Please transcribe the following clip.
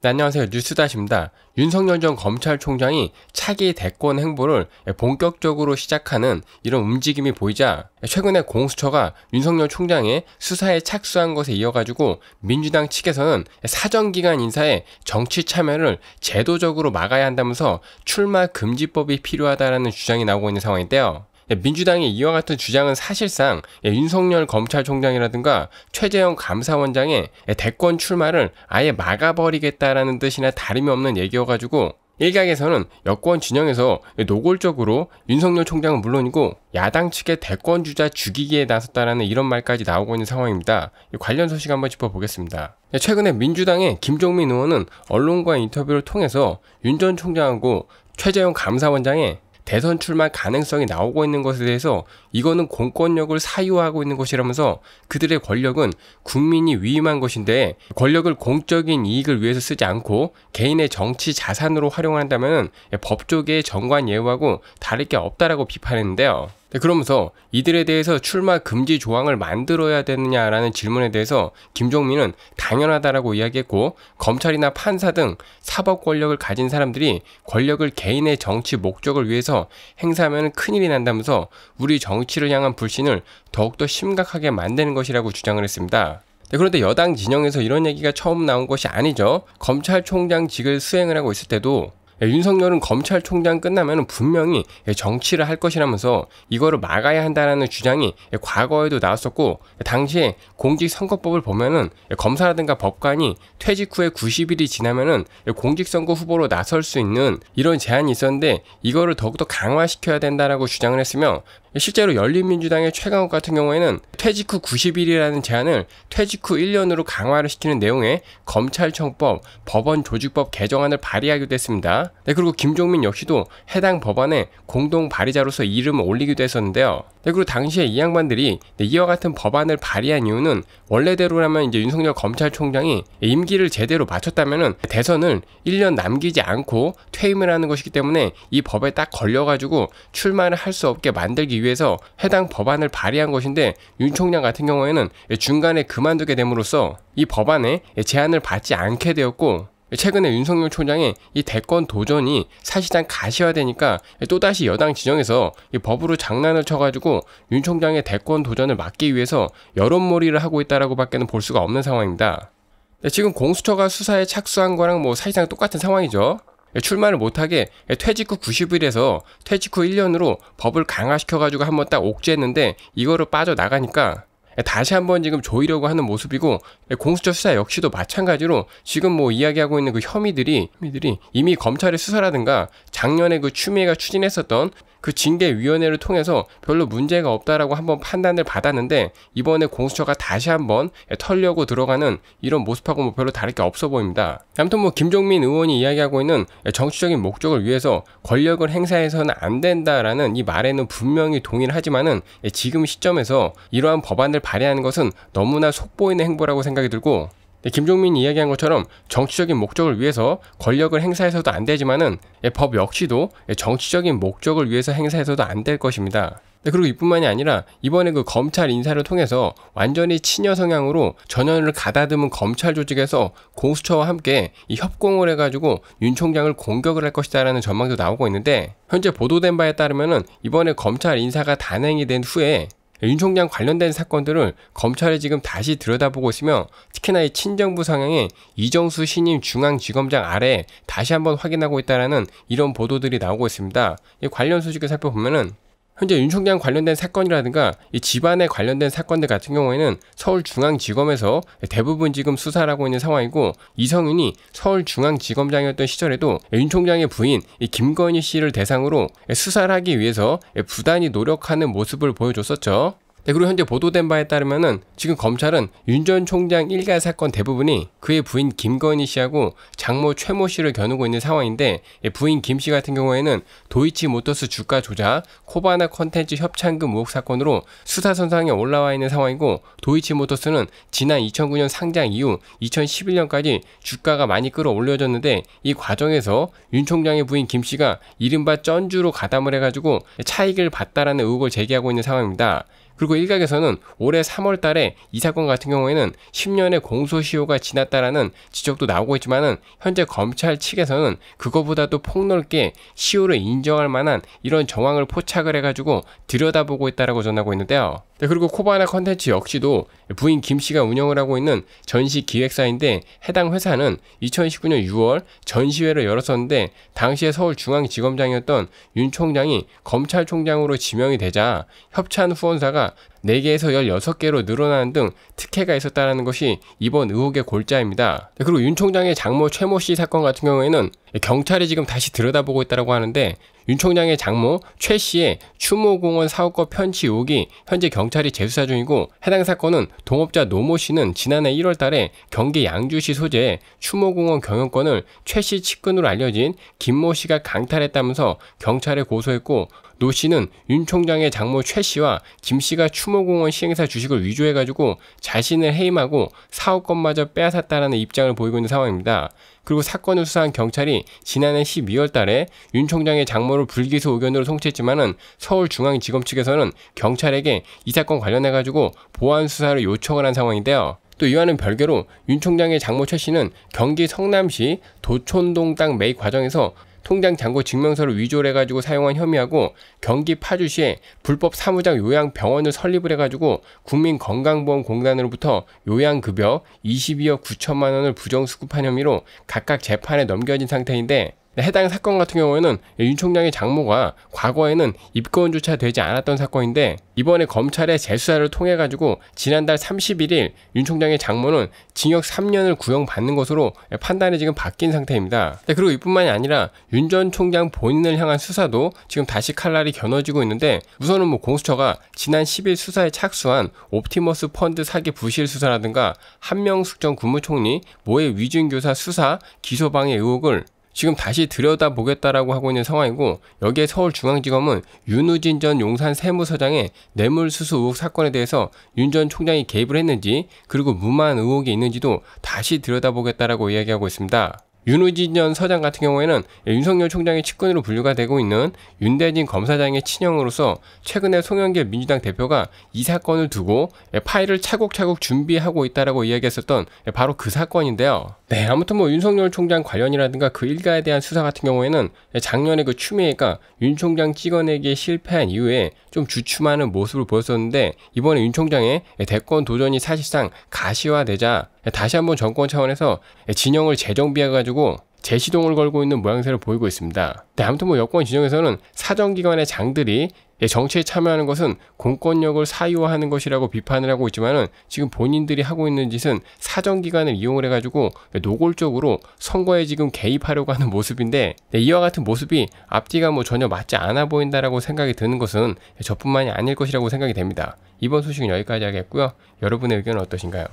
네, 안녕하세요. 뉴스다시입니다. 윤석열 전 검찰총장이 차기 대권 행보를 본격적으로 시작하는 이런 움직임이 보이자 최근에 공수처가 윤석열 총장의 수사에 착수한 것에 이어가지고 민주당 측에서는 사정기간 인사에 정치 참여를 제도적으로 막아야 한다면서 출마 금지법이 필요하다라는 주장이 나오고 있는 상황인데요. 예, 민주당의 이와 같은 주장은 사실상 예, 윤석열 검찰총장이라든가 최재형 감사원장의 예, 대권 출마를 아예 막아버리겠다라는 뜻이나 다름이없는 얘기여가지고 일각에서는 여권 진영에서 노골적으로 윤석열 총장은 물론이고 야당 측의 대권 주자 죽이기에 나섰다라는 이런 말까지 나오고 있는 상황입니다. 관련 소식 한번 짚어보겠습니다. 최근에 민주당의 김종민 의원은 언론과 인터뷰를 통해서 윤 전 총장하고 최재형 감사원장의 대선 출마 가능성이 나오고 있는 것에 대해서 이거는 공권력을 사유하고 있는 것이라면서 그들의 권력은 국민이 위임한 것인데 권력을 공적인 이익을 위해서 쓰지 않고 개인의 정치 자산으로 활용한다면 법조계의 정관 예우하고 다를 게 없다라고 비판했는데요. 네, 그러면서 이들에 대해서 출마 금지 조항을 만들어야 되느냐라는 질문에 대해서 김종민은 당연하다라고 이야기했고 검찰이나 판사 등 사법 권력을 가진 사람들이 권력을 개인의 정치 목적을 위해서 행사하면 큰일이 난다면서 우리 정치를 향한 불신을 더욱더 심각하게 만드는 것이라고 주장을 했습니다. 네, 그런데 여당 진영에서 이런 얘기가 처음 나온 것이 아니죠. 검찰총장직을 수행을 하고 있을 때도 예, 윤석열은 검찰총장 끝나면 분명히 예, 정치를 할 것이라면서 이거를 막아야 한다는 주장이 예, 과거에도 나왔었고 당시에 공직선거법을 보면은 검사라든가 법관이 퇴직 후에 90일이 지나면은 공직선거 후보로 나설 수 있는 이런 제한이 있었는데 이거를 더욱더 강화시켜야 된다라고 주장을 했으며 실제로 열린민주당의 최강욱 같은 경우에는 퇴직 후 90일이라는 제한을 퇴직 후 1년으로 강화를 시키는 내용의 검찰청법, 법원조직법 개정안을 발의하기도 했습니다. 네, 그리고 김종민 역시도 해당 법안에 공동 발의자로서 이름을 올리기도 했었는데요. 네, 그리고 당시에 이 양반들이 네, 이와 같은 법안을 발의한 이유는 원래대로라면 이제 윤석열 검찰총장이 임기를 제대로 마쳤다면 대선을 1년 남기지 않고 퇴임을 하는 것이기 때문에 이 법에 딱 걸려가지고 출마를 할 수 없게 만들기 위해서 해당 법안을 발의한 것인데 윤 총장 같은 경우에는 중간에 그만두게 됨으로써 이 법안에 제안을 받지 않게 되었고 최근에 윤석열 총장의 이 대권 도전이 사실상 가시화되니까 또다시 여당 지정에서 이 법으로 장난을 쳐가지고 윤 총장의 대권 도전을 막기 위해서 여론몰이를 하고 있다라고 밖에는 볼 수가 없는 상황입니다. 네, 지금 공수처가 수사에 착수한 거랑 뭐 사실상 똑같은 상황이죠. 출마를 못하게 퇴직 후 90일에서 퇴직 후 1년으로 법을 강화시켜가지고 한번 딱 옥죄했는데 이거를 빠져나가니까 다시 한번 지금 조이려고 하는 모습이고 공수처 수사 역시도 마찬가지로 지금 뭐 이야기하고 있는 그 혐의들이 혐의들이 이미 검찰의 수사라든가 작년에 그 추미애가 추진했었던 그 징계위원회를 통해서 별로 문제가 없다라고 한번 판단을 받았는데 이번에 공수처가 다시 한번 털려고 들어가는 이런 모습하고 뭐 별로 다를 게 없어 보입니다. 아무튼 뭐 김종민 의원이 이야기하고 있는 정치적인 목적을 위해서 권력을 행사해서는 안 된다라는 이 말에는 분명히 동의를 하지만은 지금 시점에서 이러한 법안을 발의하는 것은 너무나 속보이는 행보라고 생각이 들고 예, 김종민이 이야기한 것처럼 정치적인 목적을 위해서 권력을 행사해서도 안 되지만은 예, 법 역시도 예, 정치적인 목적을 위해서 행사해서도 안 될 것입니다. 네, 그리고 이뿐만이 아니라 이번에 그 검찰 인사를 통해서 완전히 친여 성향으로 전현을 가다듬은 검찰 조직에서 공수처와 함께 협공을 해가지고 윤 총장을 공격을 할 것이다라는 전망도 나오고 있는데 현재 보도된 바에 따르면은 이번에 검찰 인사가 단행이 된 후에 예, 윤 총장 관련된 사건들을 검찰이 지금 다시 들여다보고 있으며 특히나 이 친정부 상향에 이정수 신임 중앙지검장 아래 다시 한번 확인하고 있다라는 이런 보도들이 나오고 있습니다. 이 관련 소식을 살펴보면은 현재 윤 총장 관련된 사건이라든가 이 집안에 관련된 사건들 같은 경우에는 서울중앙지검에서 대부분 지금 수사를 하고 있는 상황이고 이성윤이 서울중앙지검장이었던 시절에도 윤 총장의 부인 김건희 씨를 대상으로 수사를 하기 위해서 부단히 노력하는 모습을 보여줬었죠. 네, 그리고 현재 보도된 바에 따르면은 지금 검찰은 윤 전 총장 일가 사건 대부분이 그의 부인 김건희 씨하고 장모 최모 씨를 겨누고 있는 상황인데 예, 부인 김 씨 같은 경우에는 도이치모터스 주가 조작, 코바나 컨텐츠 협찬금 의혹 사건으로 수사 선상에 올라와 있는 상황이고 도이치모터스는 지난 2009년 상장 이후 2011년까지 주가가 많이 끌어올려졌는데 이 과정에서 윤 총장의 부인 김 씨가 이른바 쩐주로 가담을 해가지고 차익을 봤다라는 의혹을 제기하고 있는 상황입니다. 그리고 일각에서는 올해 3월 달에 이 사건 같은 경우에는 10년의 공소시효가 지났다라는 지적도 나오고 있지만은 현재 검찰 측에서는 그거보다도 폭넓게 시효를 인정할 만한 이런 정황을 포착을 해가지고 들여다보고 있다라고 전하고 있는데요. 네, 그리고 코바나 컨텐츠 역시도 부인 김 씨가 운영을 하고 있는 전시 기획사인데 해당 회사는 2019년 6월 전시회를 열었었는데 당시에 서울중앙지검장이었던 윤 총장이 검찰총장으로 지명이 되자 협찬 후원사가 숫 4개에서 16개로 늘어나는 등 특혜가 있었다는 것이 이번 의혹의 골자입니다. 네, 그리고 윤 총장의 장모 최모 씨 사건 같은 경우에는 경찰이 지금 다시 들여다보고 있다고 하는데 윤 총장의 장모 최 씨의 추모공원 사업권 편취 의혹이 현재 경찰이 재수사 중이고 해당 사건은 동업자 노모 씨는 지난해 1월 달에 경기 양주시 소재의 추모공원 경영권을 최 씨 측근으로 알려진 김모 씨가 강탈했다면서 경찰에 고소했고 노 씨는 윤 총장의 장모 최 씨와 김 씨가 추모공원 시행사 주식을 위조해가지고 자신을 해임하고 사업권마저 빼앗았다라는 입장을 보이고 있는 상황입니다. 그리고 사건을 수사한 경찰이 지난해 12월 달에 윤 총장의 장모를 불기소 의견으로 송치했지만은 서울중앙지검 측에서는 경찰에게 이 사건 관련해가지고 보안 수사를 요청을 한 상황인데요. 또 이와는 별개로 윤 총장의 장모 최 씨는 경기 성남시 도촌동 땅 매입 과정에서 통장 잔고 증명서를 위조를 해가지고 사용한 혐의하고 경기 파주시에 불법 사무장 요양병원을 설립을 해가지고 국민건강보험공단으로부터 요양급여 22억 9천만 원을 부정수급한 혐의로 각각 재판에 넘겨진 상태인데 네, 해당 사건 같은 경우에는 예, 윤 총장의 장모가 과거에는 입건조차 되지 않았던 사건인데 이번에 검찰의 재수사를 통해 가지고 지난달 31일 윤 총장의 장모는 징역 3년을 구형받는 것으로 예, 판단이 지금 바뀐 상태입니다. 네, 그리고 이뿐만이 아니라 윤 전 총장 본인을 향한 수사도 지금 다시 칼날이 겨눠지고 있는데 우선은 뭐 공수처가 지난 10일 수사에 착수한 옵티머스 펀드 사기 부실 수사라든가 한명숙 전 국무총리 모의 위증 교사 수사 기소 방해 의혹을 지금 다시 들여다보겠다라고 하고 있는 상황이고 여기에 서울중앙지검은 윤우진 전 용산 세무서장의 뇌물수수 의혹 사건에 대해서 윤 전 총장이 개입을 했는지 그리고 무마한 의혹이 있는지도 다시 들여다보겠다라고 이야기하고 있습니다. 윤우진 전 서장 같은 경우에는 윤석열 총장의 측근으로 분류가 되고 있는 윤대진 검사장의 친형으로서 최근에 송영길 민주당 대표가 이 사건을 두고 파일을 차곡차곡 준비하고 있다라고 이야기했었던 바로 그 사건인데요. 네, 아무튼 뭐 윤석열 총장 관련이라든가 그 일가에 대한 수사 같은 경우에는 작년에 그 추미애가 윤 총장 찍어내기에 실패한 이후에 좀 주춤하는 모습을 보였었는데 이번에 윤 총장의 대권 도전이 사실상 가시화되자 다시 한번 정권 차원에서 진영을 재정비해가지고 재시동을 걸고 있는 모양새를 보이고 있습니다. 네, 아무튼 뭐 여권 진영에서는 사정기관의 장들이 예, 정치에 참여하는 것은 공권력을 사유화하는 것이라고 비판을 하고 있지만은 지금 본인들이 하고 있는 짓은 사정기관을 이용을 해가지고 예, 노골적으로 선거에 지금 개입하려고 하는 모습인데 네, 이와 같은 모습이 앞뒤가 뭐 전혀 맞지 않아 보인다라고 생각이 드는 것은 예, 저뿐만이 아닐 것이라고 생각이 됩니다. 이번 소식은 여기까지 하겠고요. 여러분의 의견은 어떠신가요?